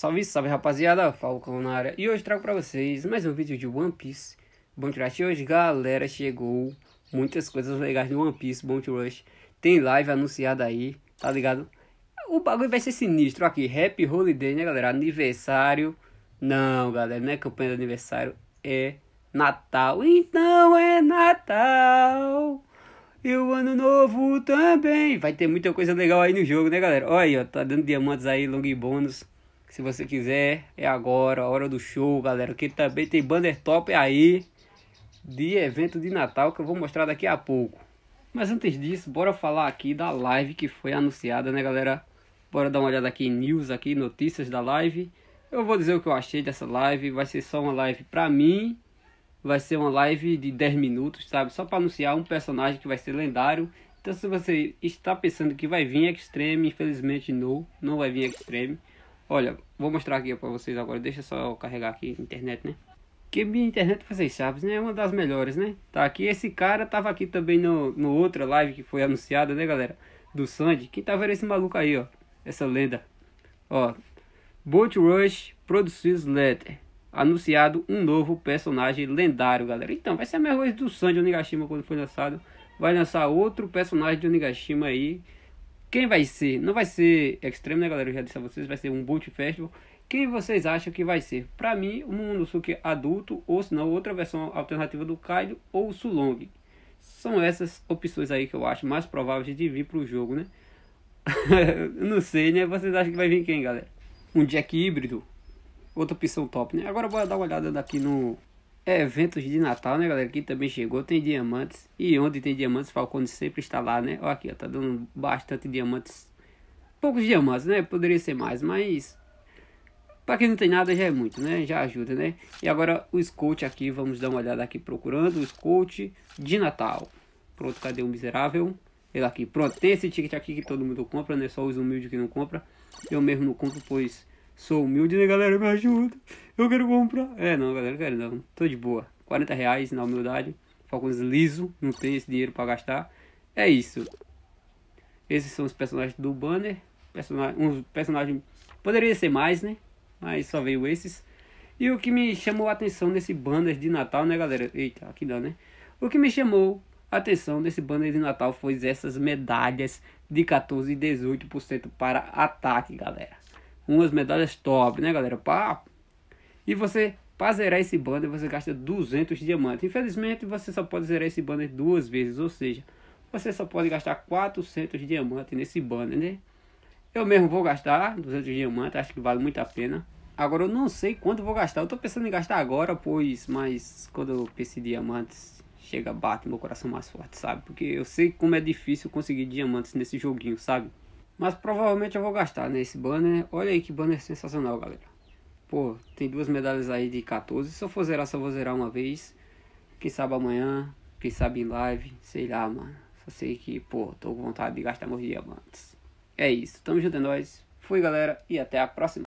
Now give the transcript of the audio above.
Salve, salve rapaziada, Falcão na área. E hoje trago para vocês mais um vídeo de One Piece. Bom Rush hoje, galera, chegou muitas coisas legais no One Piece, Bom Rush. Tem live anunciada aí, tá ligado? O bagulho vai ser sinistro aqui, Happy Holiday, né, galera? Aniversário. Não, galera, não é campanha de aniversário, é Natal. Então é Natal. E o ano novo também. Vai ter muita coisa legal aí no jogo, né, galera? Olha aí, ó, tá dando diamantes aí, long bônus. Se você quiser, é agora, a hora do show, galera. Que também tem banner top aí de evento de Natal que eu vou mostrar daqui a pouco. Mas antes disso, bora falar aqui da live que foi anunciada, né, galera? Bora dar uma olhada aqui em news aqui, notícias da live. Eu vou dizer o que eu achei dessa live, vai ser só uma live pra mim. Vai ser uma live de 10 minutos, sabe? Só para anunciar um personagem que vai ser lendário. Então se você está pensando que vai vir Extreme, infelizmente não, não vai vir Extreme. Olha, vou mostrar aqui para vocês agora. Deixa só eu carregar aqui a internet, né? Que minha internet, vocês sabem, né? É uma das melhores, né? Tá aqui. Esse cara tava aqui também no, no outra live que foi anunciada, né, galera? Do Sandy. Quem tá vendo esse maluco aí, ó? Essa lenda. Ó. Bolt Rush Produces Letter. Anunciado um novo personagem lendário, galera. Então, vai ser a mesma coisa do Sandy Onigashima quando foi lançado. Vai lançar outro personagem de Onigashima aí. Quem vai ser? Não vai ser extremo, né, galera? Eu já disse a vocês, vai ser um boot festival. Quem vocês acham que vai ser? Para mim, o suki adulto, ou se não, outra versão alternativa do Kaido ou o Sulong. São essas opções aí que eu acho mais prováveis de vir pro jogo, né? não sei, né? Vocês acham que vai vir quem, galera? Um Jack híbrido? Outra opção top, né? Agora vou dar uma olhada daqui no é, eventos de Natal, né, galera? Que também chegou, tem diamantes. E onde tem diamantes, Falcone sempre está lá, né? olha aqui, ó, tá dando bastante diamantes. Poucos diamantes, né? Poderia ser mais, mas. para quem não tem nada já é muito, né? Já ajuda, né? E agora o Scout aqui, vamos dar uma olhada aqui procurando o Scout de Natal. Pronto, cadê o miserável? Ele aqui, pronto, tem esse ticket aqui que todo mundo compra, né? Só os humildes que não compra. Eu mesmo não compro, pois Sou humilde, né, galera? Me ajuda. Eu quero comprar. É, não, galera, quero não. Tô de boa. 40 reais na humildade. Falcões liso, não tem esse dinheiro para gastar. É isso. Esses são os personagens do banner. Personagem, uns personagens. Poderia ser mais, né? Mas só veio esses. E o que me chamou a atenção nesse banner de Natal, né, galera? Eita, aqui dá, né? O que me chamou a atenção nesse banner de Natal foi essas medalhas de 14 e 18% para ataque, galera umas medalhas top, né, galera? Pá! E você, para zerar esse banner, você gasta 200 diamantes. Infelizmente, você só pode zerar esse banner duas vezes, ou seja, você só pode gastar 400 diamantes nesse banner, né? Eu mesmo vou gastar 200 diamantes, acho que vale muito a pena. Agora eu não sei quanto vou gastar. Eu tô pensando em gastar agora, pois, mas quando eu penso em diamantes, chega, bate meu coração mais forte, sabe? Porque eu sei como é difícil conseguir diamantes nesse joguinho, sabe? Mas provavelmente eu vou gastar nesse banner. Olha aí que banner sensacional, galera. Pô, tem duas medalhas aí de 14. Se eu for zerar, só vou zerar uma vez. Quem sabe amanhã, quem sabe em live, sei lá, mano. Só sei que, pô, tô com vontade de gastar meus diamantes. É isso, tamo junto, é nóis. Fui, galera, e até a próxima.